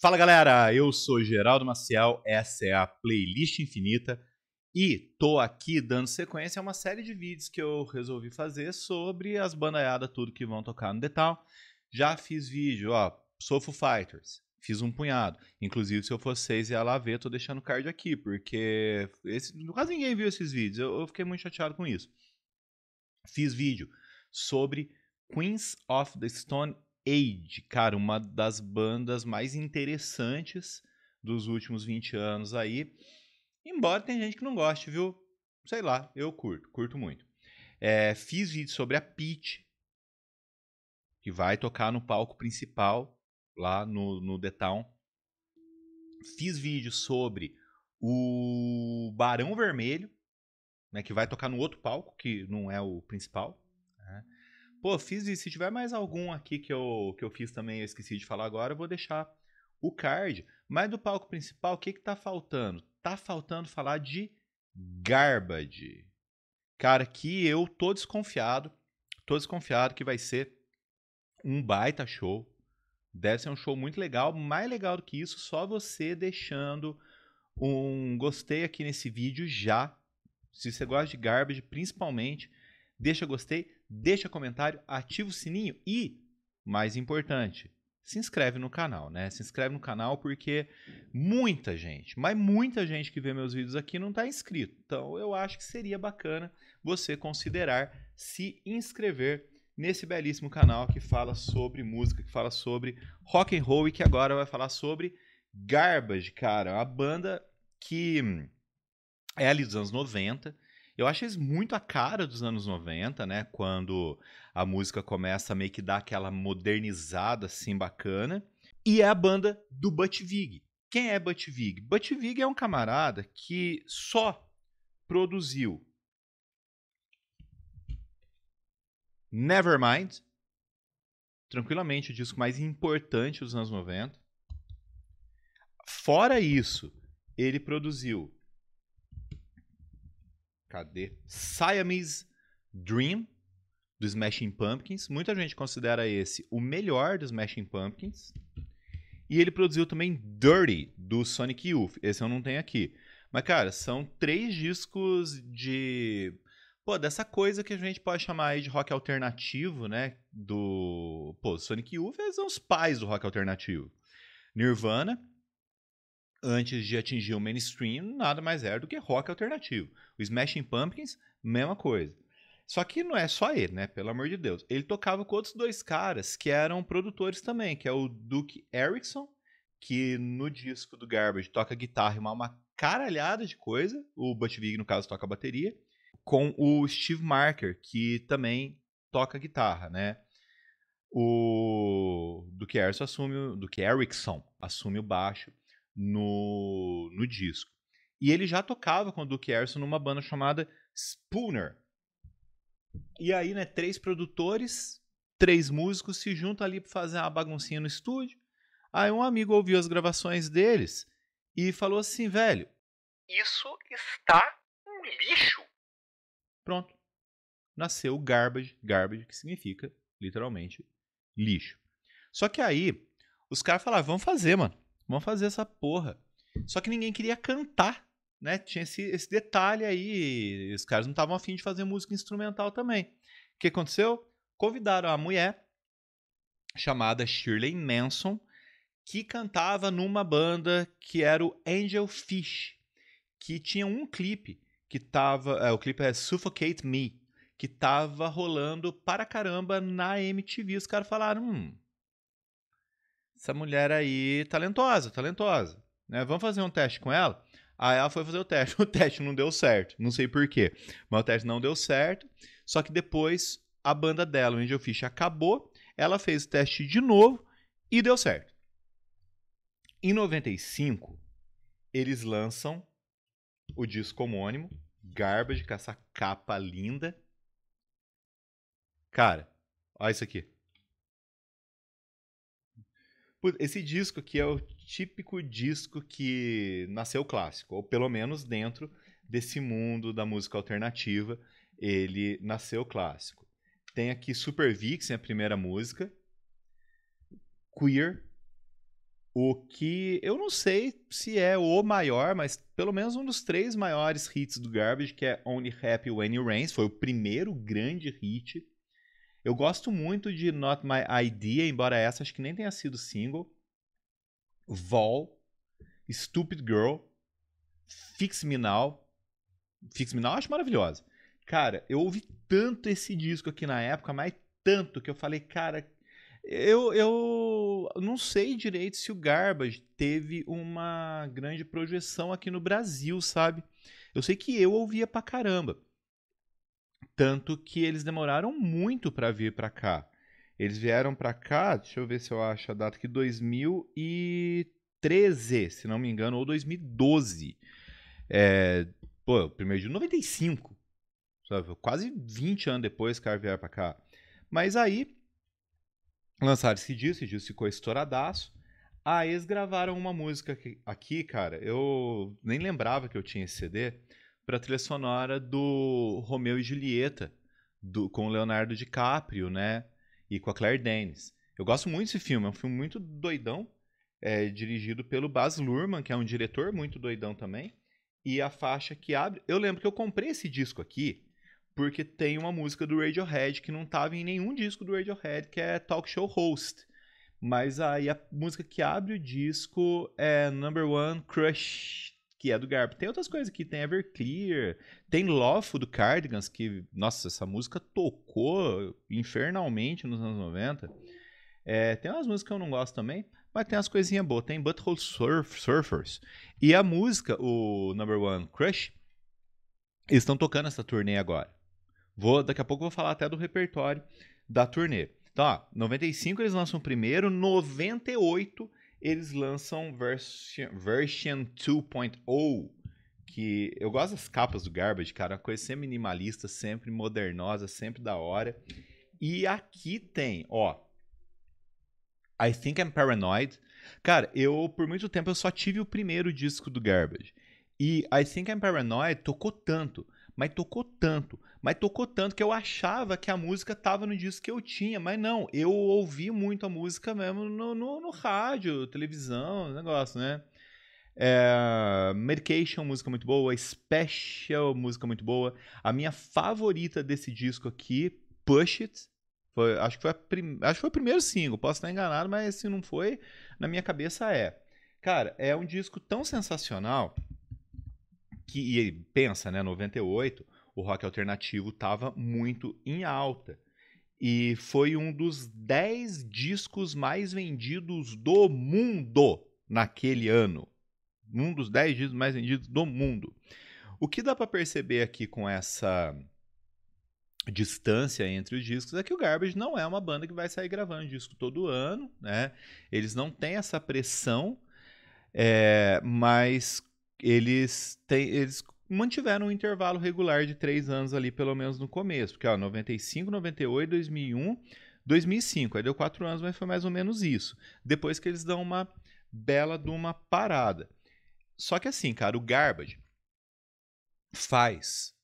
Fala galera, eu sou Geraldo Maciel, essa é a Playlist Infinita e tô aqui dando sequência a uma série de vídeos que eu resolvi fazer sobre as bandaiadas, tudo que vão tocar no detal. Já fiz vídeo, ó, sou Foo Fighters, fiz um punhado. Inclusive, se eu fosse vocês ia lá ver, tô deixando o card aqui, porque esse, quase ninguém viu esses vídeos, eu, eu fiquei muito chateado com isso. Fiz vídeo sobre Queens of the Stone Aid, cara, uma das bandas mais interessantes dos últimos 20 anos aí. Embora tem gente que não goste, viu? Sei lá, eu curto, curto muito. É, fiz vídeo sobre a Peach, que vai tocar no palco principal, lá no, no The Town. Fiz vídeo sobre o Barão Vermelho, né, que vai tocar no outro palco, que não é o principal. Pô, fiz isso. Se tiver mais algum aqui que eu, que eu fiz também, eu esqueci de falar agora, eu vou deixar o card. Mas do palco principal, o que, que tá faltando? Tá faltando falar de Garbage. Cara, que eu tô desconfiado. Tô desconfiado que vai ser um baita show. Deve ser um show muito legal. Mais legal do que isso, só você deixando um gostei aqui nesse vídeo já. Se você gosta de Garbage, principalmente, deixa gostei deixa comentário, ativa o sininho e, mais importante, se inscreve no canal, né? Se inscreve no canal porque muita gente, mas muita gente que vê meus vídeos aqui não está inscrito. Então eu acho que seria bacana você considerar se inscrever nesse belíssimo canal que fala sobre música, que fala sobre rock and roll e que agora vai falar sobre Garbage, cara, a banda que é ali dos anos 90 eu acho eles muito a cara dos anos 90, né? Quando a música começa a meio que dar aquela modernizada assim bacana. E é a banda do Butch Vig. Quem é Butch Vig? Butch Vig é um camarada que só produziu Nevermind, tranquilamente o disco mais importante dos anos 90. Fora isso, ele produziu Cadê? Siamese Dream, do Smashing Pumpkins. Muita gente considera esse o melhor do Smashing Pumpkins. E ele produziu também Dirty, do Sonic Youth. Esse eu não tenho aqui. Mas, cara, são três discos de. Pô, dessa coisa que a gente pode chamar aí de rock alternativo, né? Do. Pô, Sonic Youth são é os pais do rock alternativo. Nirvana, antes de atingir o mainstream, nada mais era é do que rock alternativo. O Smashing Pumpkins, mesma coisa. Só que não é só ele, né? Pelo amor de Deus. Ele tocava com outros dois caras que eram produtores também, que é o Duke Erickson, que no disco do Garbage toca guitarra e uma, uma caralhada de coisa. O Butch Vig, no caso, toca bateria. Com o Steve Marker, que também toca guitarra, né? O Duke Erickson assume, o Duke Erickson assume o baixo no, no disco. E ele já tocava com o Duke Erson numa banda chamada Spooner. E aí, né, três produtores, três músicos se juntam ali para fazer uma baguncinha no estúdio. Aí um amigo ouviu as gravações deles e falou assim, velho, isso está um lixo. Pronto. Nasceu o garbage, garbage que significa literalmente lixo. Só que aí os caras falaram, vamos fazer, mano. Vamos fazer essa porra. Só que ninguém queria cantar, né? Tinha esse, esse detalhe aí. Os caras não estavam afim de fazer música instrumental também. O que aconteceu? Convidaram a mulher chamada Shirley Manson, que cantava numa banda que era o Angel Fish, que tinha um clipe que tava. É, o clipe é Suffocate Me, que tava rolando para caramba na MTV. Os caras falaram: hum, essa mulher aí, talentosa, talentosa, né? Vamos fazer um teste com ela? Aí ela foi fazer o teste. O teste não deu certo, não sei porquê, mas o teste não deu certo. Só que depois a banda dela, o Angel Fish, acabou. Ela fez o teste de novo e deu certo. Em 95, eles lançam o disco homônimo, Garbage, com essa capa linda. Cara, olha isso aqui. Esse disco aqui é o típico disco que nasceu clássico, ou pelo menos dentro desse mundo da música alternativa, ele nasceu clássico. Tem aqui Super Vixen, a primeira música, Queer, o que eu não sei se é o maior, mas pelo menos um dos três maiores hits do Garbage, que é Only Happy When It Rains, foi o primeiro grande hit eu gosto muito de Not My Idea, embora essa acho que nem tenha sido single. Vol, Stupid Girl, Fix Me Now. Fix Me Now eu acho maravilhosa. Cara, eu ouvi tanto esse disco aqui na época, mas tanto que eu falei, cara, eu, eu não sei direito se o Garbage teve uma grande projeção aqui no Brasil, sabe? Eu sei que eu ouvia pra caramba. Tanto que eles demoraram muito para vir para cá. Eles vieram para cá, deixa eu ver se eu acho a data aqui, 2013, se não me engano, ou 2012. É, pô, primeiro de 95, sabe? Quase 20 anos depois que vieram para cá. Mas aí, lançaram esse disco, esse disco ficou estouradaço. Aí eles gravaram uma música aqui, cara, eu nem lembrava que eu tinha esse CD para a trilha sonora do Romeu e Julieta, do, com o Leonardo DiCaprio, né? E com a Claire Danes. Eu gosto muito desse filme, é um filme muito doidão, é, dirigido pelo Baz Luhrmann, que é um diretor muito doidão também. E a faixa que abre. Eu lembro que eu comprei esse disco aqui porque tem uma música do Radiohead que não estava em nenhum disco do Radiohead, que é Talk Show Host. Mas aí a música que abre o disco é Number One Crush que é do Garp. Tem outras coisas que tem Everclear, tem Lofo do Cardigans, que, nossa, essa música tocou infernalmente nos anos 90. É, tem umas músicas que eu não gosto também, mas tem umas coisinhas boas. Tem Butthole Surf, Surfers. E a música, o Number One Crush, eles estão tocando essa turnê agora. Vou, daqui a pouco eu vou falar até do repertório da turnê. Então, ó, 95 eles lançam o primeiro, 98 eles lançam version, version 2.0, que eu gosto das capas do Garbage, cara, é uma coisa sempre minimalista, sempre modernosa, sempre da hora. E aqui tem, ó, I Think I'm Paranoid. Cara, eu por muito tempo eu só tive o primeiro disco do Garbage. E I Think I'm Paranoid tocou tanto mas tocou tanto. Mas tocou tanto que eu achava que a música tava no disco que eu tinha, mas não, eu ouvi muito a música mesmo no, no, no rádio, televisão, negócio, né? É, Medication, música muito boa. Special, música muito boa. A minha favorita desse disco aqui, Push It. Foi, acho, que foi prim, acho que foi o primeiro single, posso estar enganado, mas se não foi, na minha cabeça é. Cara, é um disco tão sensacional que e pensa, né, 98, o rock alternativo estava muito em alta. E foi um dos 10 discos mais vendidos do mundo naquele ano. Um dos 10 discos mais vendidos do mundo. O que dá para perceber aqui com essa distância entre os discos é que o Garbage não é uma banda que vai sair gravando disco todo ano, né? Eles não têm essa pressão, é, mas eles, têm, eles mantiveram um intervalo regular de três anos ali, pelo menos no começo, porque ó, 95, 98, 2001, 2005, aí deu quatro anos, mas foi mais ou menos isso. Depois que eles dão uma bela de uma parada. Só que assim, cara, o Garbage faz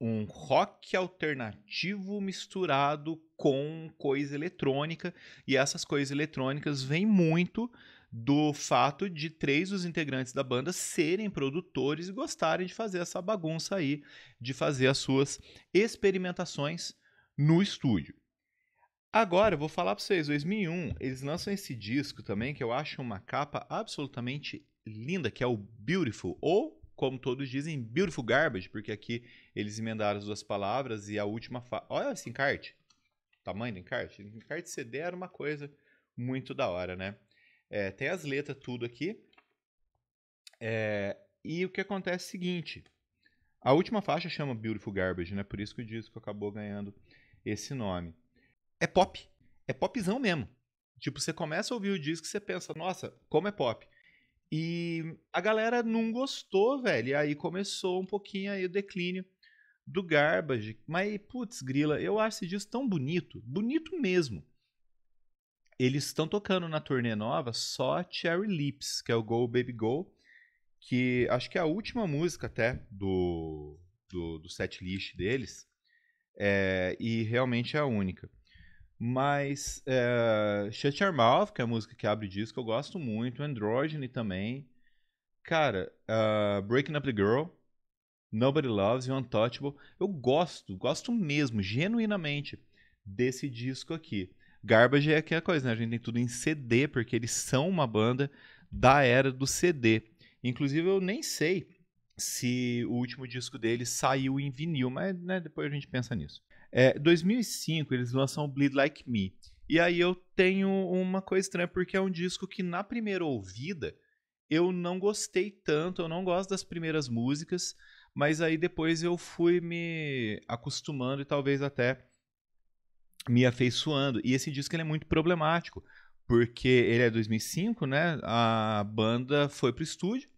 um rock alternativo misturado com coisa eletrônica, e essas coisas eletrônicas vêm muito do fato de três dos integrantes da banda serem produtores e gostarem de fazer essa bagunça aí, de fazer as suas experimentações no estúdio. Agora, eu vou falar para vocês, 2001, eles lançam esse disco também, que eu acho uma capa absolutamente linda, que é o Beautiful, ou, como todos dizem, Beautiful Garbage, porque aqui eles emendaram as duas palavras e a última... Olha esse encarte, tamanho do encarte. Encarte CD era uma coisa muito da hora, né? É, tem as letras tudo aqui. É, e o que acontece é o seguinte. A última faixa chama Beautiful Garbage, né? Por isso que o disco acabou ganhando esse nome. É pop. É popzão mesmo. Tipo, você começa a ouvir o disco e você pensa, nossa, como é pop. E a galera não gostou, velho. E aí começou um pouquinho aí o declínio do Garbage. Mas, putz, grila, eu acho esse disco tão bonito. Bonito mesmo eles estão tocando na turnê nova só Cherry Lips, que é o Go Baby Go, que acho que é a última música até do, do, do list deles, é, e realmente é a única. Mas é, Shut Your Mouth, que é a música que abre o disco, eu gosto muito, Androgyny também. Cara, uh, Breaking Up The Girl, Nobody Loves You, Untouchable, eu gosto, gosto mesmo, genuinamente, desse disco aqui. Garbage é aquela coisa, né? A gente tem tudo em CD, porque eles são uma banda da era do CD. Inclusive, eu nem sei se o último disco deles saiu em vinil, mas né, depois a gente pensa nisso. É, 2005, eles lançam Bleed Like Me. E aí eu tenho uma coisa estranha, porque é um disco que na primeira ouvida eu não gostei tanto, eu não gosto das primeiras músicas, mas aí depois eu fui me acostumando e talvez até me afeiçoando. E esse disco ele é muito problemático, porque ele é 2005, né? A banda foi pro estúdio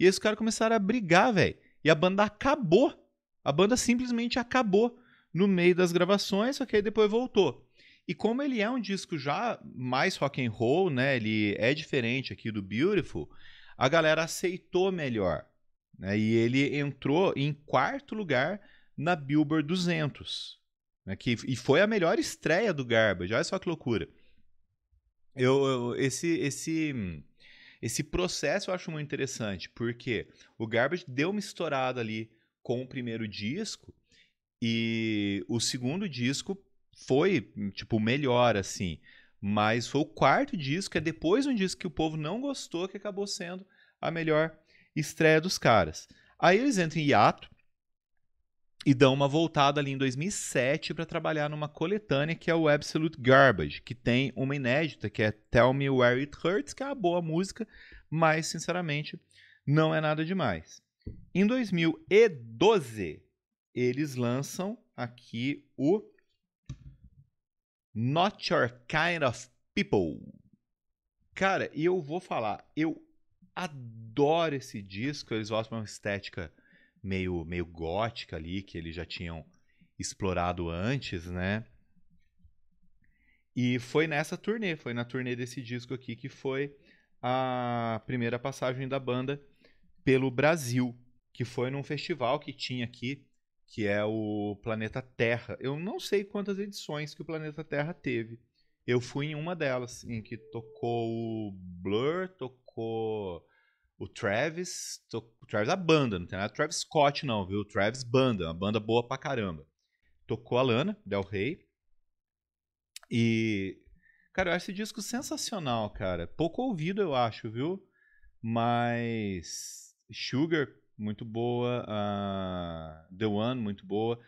e esses caras começaram a brigar, velho. E a banda acabou. A banda simplesmente acabou no meio das gravações, só que aí depois voltou. E como ele é um disco já mais rock and roll, né? Ele é diferente aqui do Beautiful. A galera aceitou melhor, né? E ele entrou em quarto lugar na Billboard 200. Né, que, e foi a melhor estreia do Garbage, olha só que loucura. Eu, eu, esse, esse, esse processo eu acho muito interessante, porque o Garbage deu uma estourada ali com o primeiro disco, e o segundo disco foi, tipo, melhor, assim. Mas foi o quarto disco, é depois um disco que o povo não gostou, que acabou sendo a melhor estreia dos caras. Aí eles entram em hiato, e dão uma voltada ali em 2007 para trabalhar numa coletânea que é o Absolute Garbage, que tem uma inédita que é Tell Me Where It Hurts, que é uma boa música, mas sinceramente não é nada demais. Em 2012, eles lançam aqui o Not Your Kind of People. Cara, e eu vou falar, eu adoro esse disco, eles gostam de uma estética meio, meio gótica ali, que eles já tinham explorado antes, né? E foi nessa turnê, foi na turnê desse disco aqui que foi a primeira passagem da banda pelo Brasil, que foi num festival que tinha aqui, que é o Planeta Terra. Eu não sei quantas edições que o Planeta Terra teve. Eu fui em uma delas, em que tocou o Blur, tocou o Travis, to... o Travis a banda, não tem nada Travis Scott não, viu? O Travis banda, uma banda boa pra caramba. Tocou a Lana Del Rey. E cara, eu acho esse disco sensacional, cara. Pouco ouvido, eu acho, viu? Mas Sugar muito boa, uh... The One muito boa.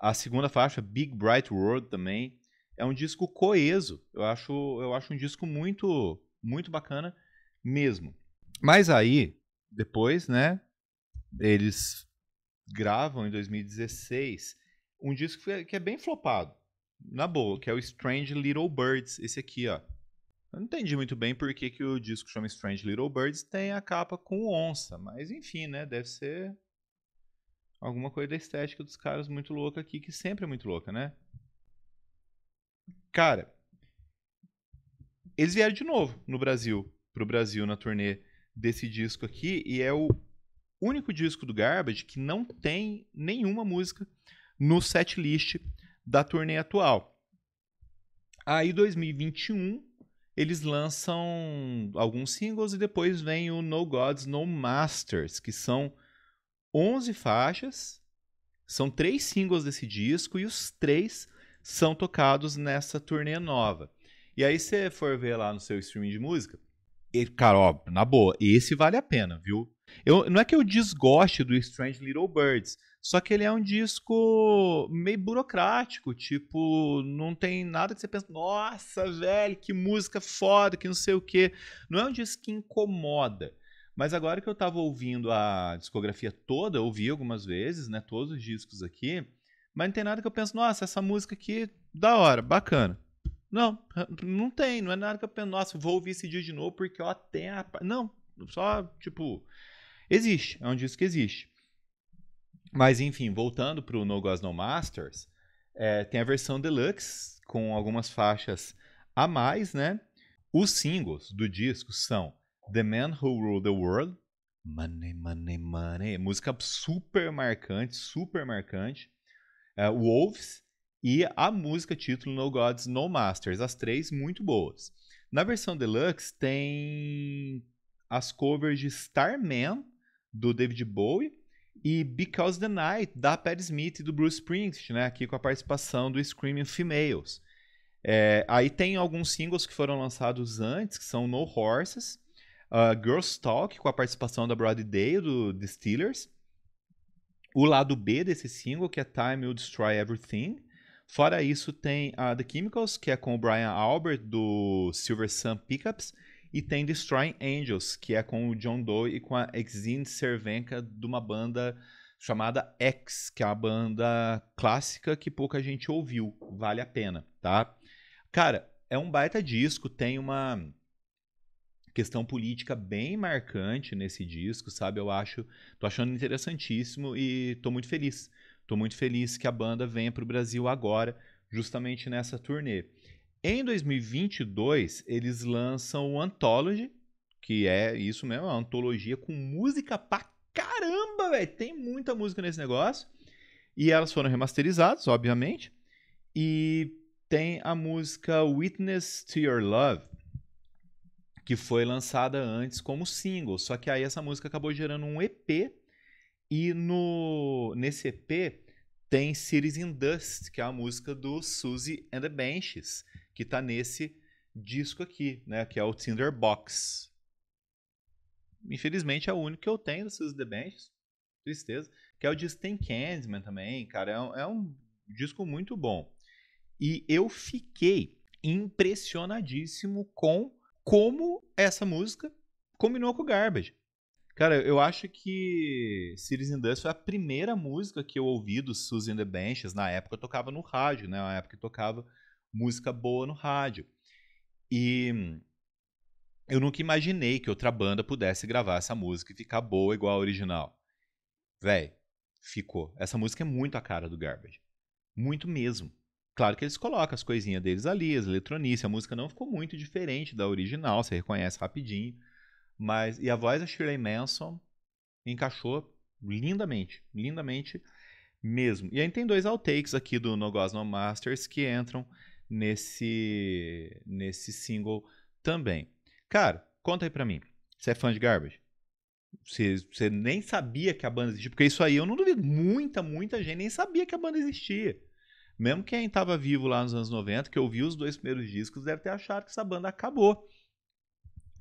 A segunda faixa Big Bright World também é um disco coeso. Eu acho, eu acho um disco muito muito bacana mesmo. Mas aí, depois, né, eles gravam em 2016 um disco é, que é bem flopado, na boa, que é o Strange Little Birds, esse aqui, ó. Eu não entendi muito bem por que, que o disco chama Strange Little Birds tem a capa com onça, mas enfim, né? Deve ser alguma coisa da estética dos caras muito louca aqui, que sempre é muito louca, né? Cara, eles vieram de novo no Brasil, pro Brasil na turnê desse disco aqui e é o único disco do Garbage que não tem nenhuma música no setlist da turnê atual. Aí, 2021, eles lançam alguns singles e depois vem o No Gods, No Masters, que são 11 faixas, são três singles desse disco e os três são tocados nessa turnê nova. E aí, você for ver lá no seu streaming de música, cara, ó, na boa, esse vale a pena, viu? Eu, não é que eu desgoste do Strange Little Birds, só que ele é um disco meio burocrático, tipo, não tem nada que você pensa, nossa, velho, que música foda, que não sei o quê. Não é um disco que incomoda. Mas agora que eu tava ouvindo a discografia toda, ouvi algumas vezes, né, todos os discos aqui, mas não tem nada que eu penso, nossa, essa música aqui, da hora, bacana. Não, não tem, não é nada que eu penso, nossa, vou ouvir esse dia de novo porque ó, tem a. Não, só, tipo, existe, é um disco que existe. Mas, enfim, voltando pro No Gods No Masters, é, tem a versão deluxe com algumas faixas a mais, né? Os singles do disco são The Man Who Ruled the World, Money, Money, Money, música super marcante, super marcante, é, Wolves, e a música título No Gods, No Masters. As três muito boas. Na versão deluxe tem as covers de Starman, do David Bowie, e Because the Night, da Patti Smith e do Bruce Springsteen, né? aqui com a participação do Screaming Females. É, aí tem alguns singles que foram lançados antes, que são No Horses, uh, Girls Talk, com a participação da Brody Day, do The Steelers, o lado B desse single, que é Time Will Destroy Everything, Fora isso, tem a The Chemicals, que é com o Brian Albert, do Silver Sun Pickups, e tem Destroying Angels, que é com o John Doe e com a Exine Cervenka, de uma banda chamada X, que é uma banda clássica que pouca gente ouviu. Vale a pena, tá? Cara, é um baita disco, tem uma questão política bem marcante nesse disco, sabe? Eu acho, tô achando interessantíssimo e tô muito feliz. Estou muito feliz que a banda venha para o Brasil agora, justamente nessa turnê. Em 2022, eles lançam o Anthology, que é isso mesmo, é uma antologia com música pra caramba, velho. Tem muita música nesse negócio. E elas foram remasterizadas, obviamente. E tem a música Witness to Your Love, que foi lançada antes como single. Só que aí essa música acabou gerando um EP e no nesse EP tem Cities in Dust, que é a música do Suzy and the Benches, que tá nesse disco aqui, né, que é o Tinderbox. Infelizmente é o único que eu tenho do Suzy and the Benches. Tristeza. Que é o disco Tem Candyman também, cara. É um, é um disco muito bom. E eu fiquei impressionadíssimo com como essa música combinou com o Garbage. Cara, eu acho que Series in Dust foi a primeira música que eu ouvi do Susan the Benches. Na época eu tocava no rádio, né? Na época eu tocava música boa no rádio. E eu nunca imaginei que outra banda pudesse gravar essa música e ficar boa igual a original. Véi, ficou. Essa música é muito a cara do Garbage. Muito mesmo. Claro que eles colocam as coisinhas deles ali, as eletronices. A música não ficou muito diferente da original, você reconhece rapidinho. Mas, e a voz da Shirley Manson encaixou lindamente, lindamente mesmo. E aí tem dois outtakes aqui do No Gosno Masters que entram nesse, nesse single também. Cara, conta aí pra mim. Você é fã de Garbage? Você, você nem sabia que a banda existia? Porque isso aí eu não duvido. Muita, muita gente nem sabia que a banda existia. Mesmo quem estava vivo lá nos anos 90, que ouviu os dois primeiros discos, deve ter achado que essa banda acabou.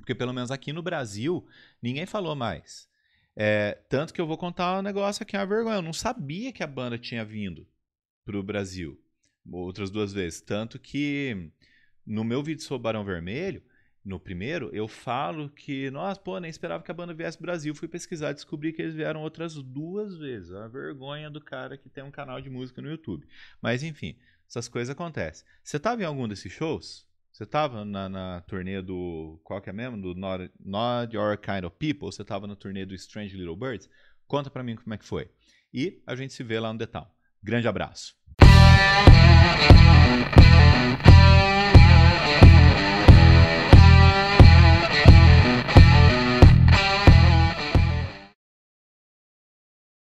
Porque pelo menos aqui no Brasil, ninguém falou mais. É, tanto que eu vou contar um negócio aqui, uma vergonha. Eu não sabia que a banda tinha vindo pro Brasil outras duas vezes. Tanto que no meu vídeo sobre Barão Vermelho, no primeiro, eu falo que, nossa, pô, nem esperava que a banda viesse pro Brasil. Fui pesquisar e descobri que eles vieram outras duas vezes. É a vergonha do cara que tem um canal de música no YouTube. Mas enfim, essas coisas acontecem. Você tava em algum desses shows? Você tava na, na turnê do. Qual que é mesmo? Do Not, Not Your Kind of People. Você tava na turnê do Strange Little Birds. Conta pra mim como é que foi. E a gente se vê lá no detalhe. Grande abraço.